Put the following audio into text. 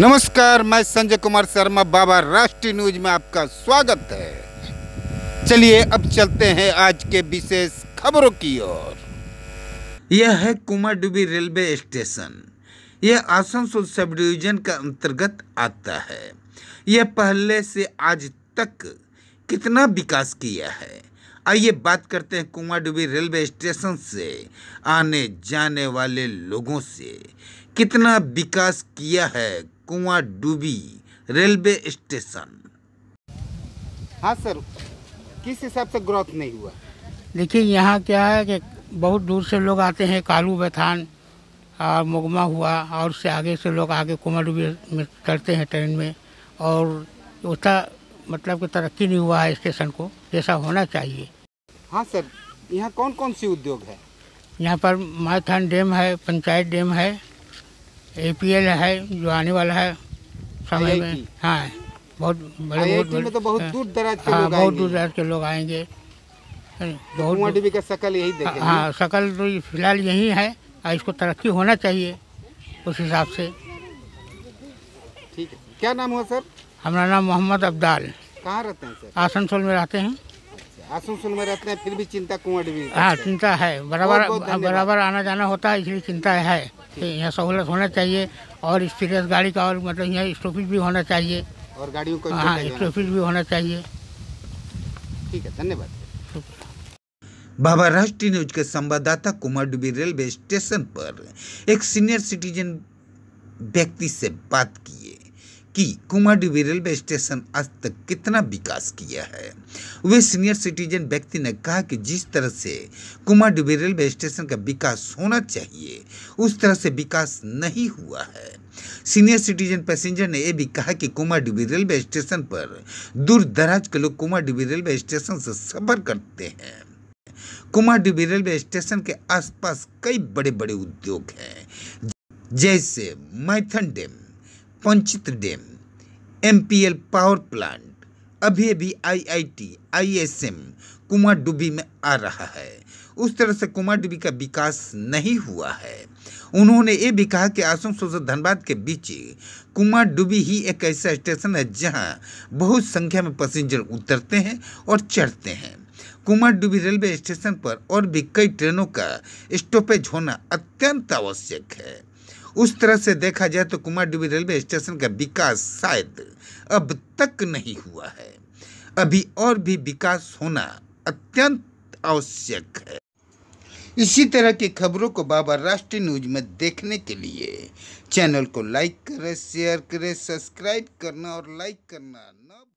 नमस्कार मैं संजय कुमार शर्मा बाबा राष्ट्रीय न्यूज में आपका स्वागत है चलिए अब चलते हैं आज के विशेष खबरों की ओर यह है डुबी रेलवे स्टेशन यह आसनसोल सब डिवीजन का अंतर्गत आता है यह पहले से आज तक कितना विकास किया है आइए बात करते हैं डुबी रेलवे स्टेशन से आने जाने वाले लोगों से कितना विकास किया है कुआ डूबी रेलवे स्टेशन हाँ सर किस हिसाब से ग्रोथ नहीं हुआ देखिए यहाँ क्या है कि बहुत दूर से लोग आते हैं कालू बैथान और मुगमा हुआ और उससे आगे से लोग आगे कुमार डूबी में चढ़ते हैं ट्रेन में और उतना मतलब कि तरक्की नहीं हुआ है स्टेशन को जैसा होना चाहिए हाँ सर यहाँ कौन कौन सी उद्योग है यहाँ पर माथान डैम है पंचायत डैम है ए पी एल है जो आने वाला है समय में हाँ बहुत बड़े बहुत बड़े तो बहुत हाँ, दूर दराज के हाँ बहुत दूर दराज के लोग आएंगे हाँ, बहुत का यही हाँ, देखेंगे हाँ शकल तो फिलहाल यही है और इसको तरक्की होना चाहिए उस हिसाब से ठीक है क्या नाम हुआ सर हमारा नाम मोहम्मद अब्दाल कहाँ रहते हैं सर आसनसोल में रहते हैं अच्छा, आसनसोल में रहते हैं फिर भी चिंता कुंवर डीबी हाँ चिंता है बराबर बराबर आना जाना होता है इसलिए चिंता है तो यहाँ सहूलत होना चाहिए और एक्सपीरियंस गाड़ी का और मतलब यहाँ स्टॉपेज भी होना चाहिए और गाड़ियों का हाँ स्टॉपेज भी होना चाहिए ठीक है धन्यवाद बाबा राष्ट्रीय न्यूज के संवाददाता कुमार डुबी रेलवे स्टेशन पर एक सीनियर सिटीजन व्यक्ति से बात की कि कुमाडी रेलवे स्टेशन आज तक कितना विकास किया है वे सीनियर सिटीजन व्यक्ति ने कहा कि जिस तरह से कुमाडी रेलवे स्टेशन का विकास होना चाहिए उस तरह से विकास नहीं हुआ है सीनियर सिटीजन पैसेंजर ने यह भी कहा कि कुमार डिबी रेलवे स्टेशन पर दूर दराज के लोग कुमार डिबी रेलवे स्टेशन से सफर करते हैं कुमार डिबी रेलवे स्टेशन के आसपास कई बड़े बड़े उद्योग हैं जैसे Maithon dam Panchet dam MPL power plant अभी अभी आईआईटी आईएसएम कुमाडुबी में आ रहा है उस तरह से कुमाडुबी का विकास नहीं हुआ है उन्होंने ये भी कहा कि आसनसोल से धनबाद के बीच कुमाडुबी ही एक ऐसा स्टेशन है जहां बहुत संख्या में पैसेंजर उतरते हैं और चढ़ते हैं कुमारडुबी रेलवे स्टेशन पर और भी कई ट्रेनों का स्टॉपेज होना अत्यंत आवश्यक है उस तरह से देखा जाए तो कुमारडुबी रेलवे स्टेशन का विकास शायद अब तक नहीं हुआ है अभी और भी विकास होना अत्यंत आवश्यक है इसी तरह की खबरों को बाबा राष्ट्रीय न्यूज में देखने के लिए चैनल को लाइक करें शेयर करें सब्सक्राइब करना और लाइक करना न